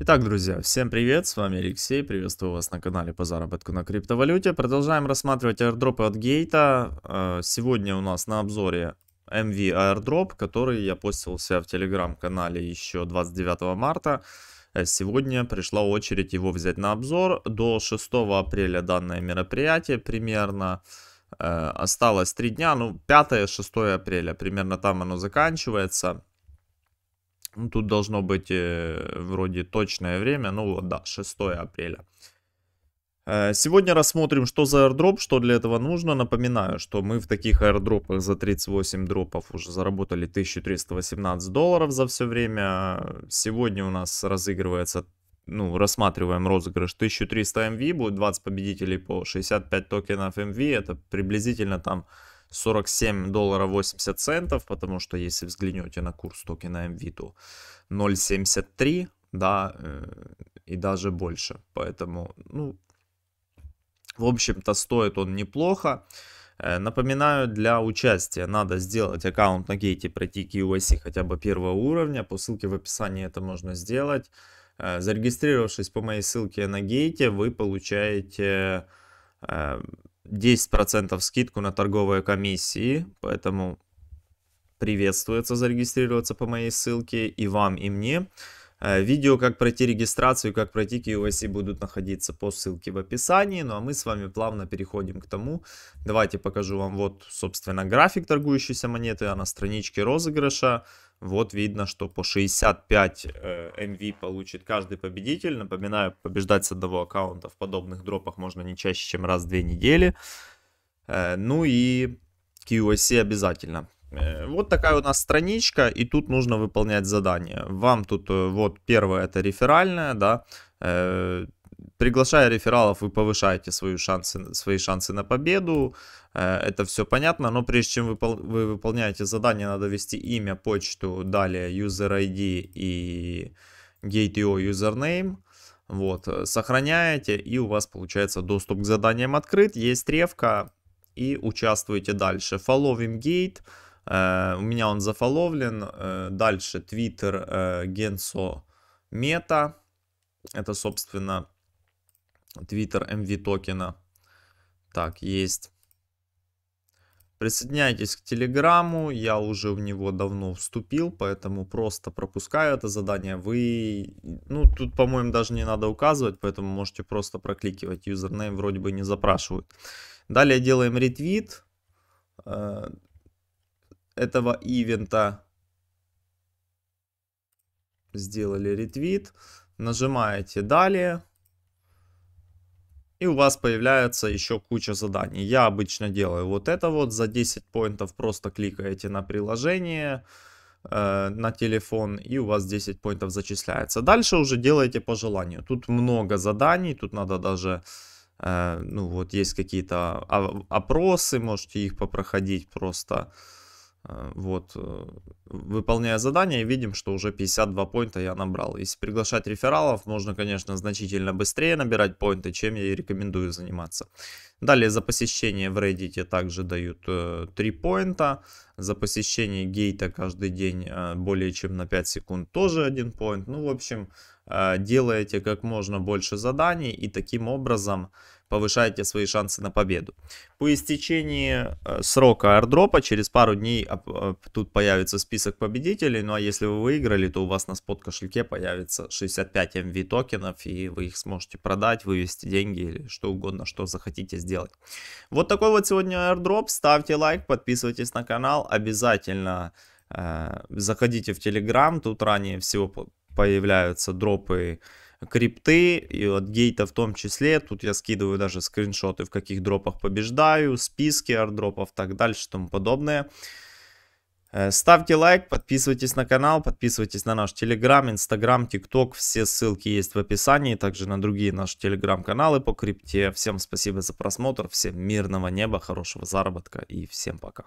Итак, друзья, всем привет, с вами Алексей, приветствую вас на канале по заработку на криптовалюте. Продолжаем рассматривать аирдропы от Гейта. А, сегодня у нас на обзоре MV Airdrop, который я постился в телеграм-канале еще 29 марта. Э, сегодня пришла очередь его взять на обзор. До 6 апреля данное мероприятие примерно э, осталось 3 дня, ну 5-6 апреля, примерно там оно заканчивается. Ну, тут должно быть э, вроде точное время, ну вот да, 6 апреля. Э, сегодня рассмотрим, что за airdrop, что для этого нужно. Напоминаю, что мы в таких аирдропах за 38 дропов уже заработали 1318 долларов за все время. Сегодня у нас разыгрывается, ну, рассматриваем розыгрыш 1300 MV, эм будет 20 победителей по 65 токенов MV, эм это приблизительно там 47 долларов 80 центов, потому что если взглянете на курс токена MV, то 0,73, да, э, и даже больше. Поэтому, ну, в общем-то, стоит он неплохо. Э, напоминаю, для участия надо сделать аккаунт на гейте, пройти KYC хотя бы первого уровня. По ссылке в описании это можно сделать. Э, зарегистрировавшись по моей ссылке на гейте, вы получаете 10% скидку на торговые комиссии, поэтому приветствуется зарегистрироваться по моей ссылке и вам, и мне. Э, видео, как пройти регистрацию и как пройти KYC будут находиться по ссылке в описании. Ну а мы с вами плавно переходим к тому. Давайте покажу вам вот, собственно, график торгующейся монеты, а на страничке розыгрыша вот видно, что по 65 MV э, получит каждый победитель. Напоминаю, побеждать с одного аккаунта в подобных дропах можно не чаще, чем раз в две недели. Э, ну и QSC обязательно. Э, вот такая у нас страничка, и тут нужно выполнять задание. Вам тут вот первое это реферальное, да, приглашая рефералов, вы повышаете свои шансы, свои шансы на победу. Э, это все понятно, но прежде чем вы, выполняете задание, надо ввести имя, почту, далее user ID и gate.io username. Вот, э, сохраняете, и у вас получается доступ к заданиям открыт, есть тревка, и участвуете дальше. Following gate, э, у меня он зафоловлен, дальше Twitter э, Genso Meta, это, собственно, Twitter MV эм токена. Так, есть. Присоединяйтесь к Телеграму, я уже в него давно вступил, поэтому просто пропускаю это задание. Вы, ну тут, по-моему, даже не надо указывать, поэтому можете просто прокликивать. Юзернейм вроде бы не запрашивают. Далее делаем ретвит э, этого ивента. Сделали ретвит. Нажимаете далее и у вас появляется еще куча заданий. Я обычно делаю вот это вот, за 10 поинтов просто кликаете на приложение, э, на телефон, и у вас 10 поинтов зачисляется. Дальше уже делаете по желанию. Тут много заданий, тут надо даже, э, ну вот есть какие-то а, опросы, можете их попроходить просто. Э, вот, э, выполняя задание, видим, что уже 52 поинта я набрал. Если приглашать рефералов, можно, конечно, значительно быстрее набирать поинты, чем я и рекомендую заниматься. Далее за посещение в Reddit также дают 3 э, поинта. За посещение гейта каждый день более чем на 5 секунд тоже 1 поинт. Ну, в общем, Э, делаете как можно больше заданий и таким образом повышаете свои шансы на победу. По истечении э, срока ардропа через пару дней тут появится список победителей, ну а если вы выиграли, то у вас на спот кошельке появится 65 MV эм токенов и вы их сможете продать, вывести деньги или что угодно, что захотите сделать. Вот такой вот сегодня ардроп, ставьте лайк, подписывайтесь на канал, обязательно э, заходите в телеграм, тут ранее всего появляются дропы крипты, и от гейта в том числе. Тут я скидываю даже скриншоты, в каких дропах побеждаю, списки ардропов, так дальше, тому подобное. Э, ставьте лайк, подписывайтесь на канал, подписывайтесь на наш телеграм, инстаграм, тикток. Все ссылки есть в описании, также на другие наши телеграм-каналы по крипте. Всем спасибо за просмотр, всем мирного неба, хорошего заработка и всем пока.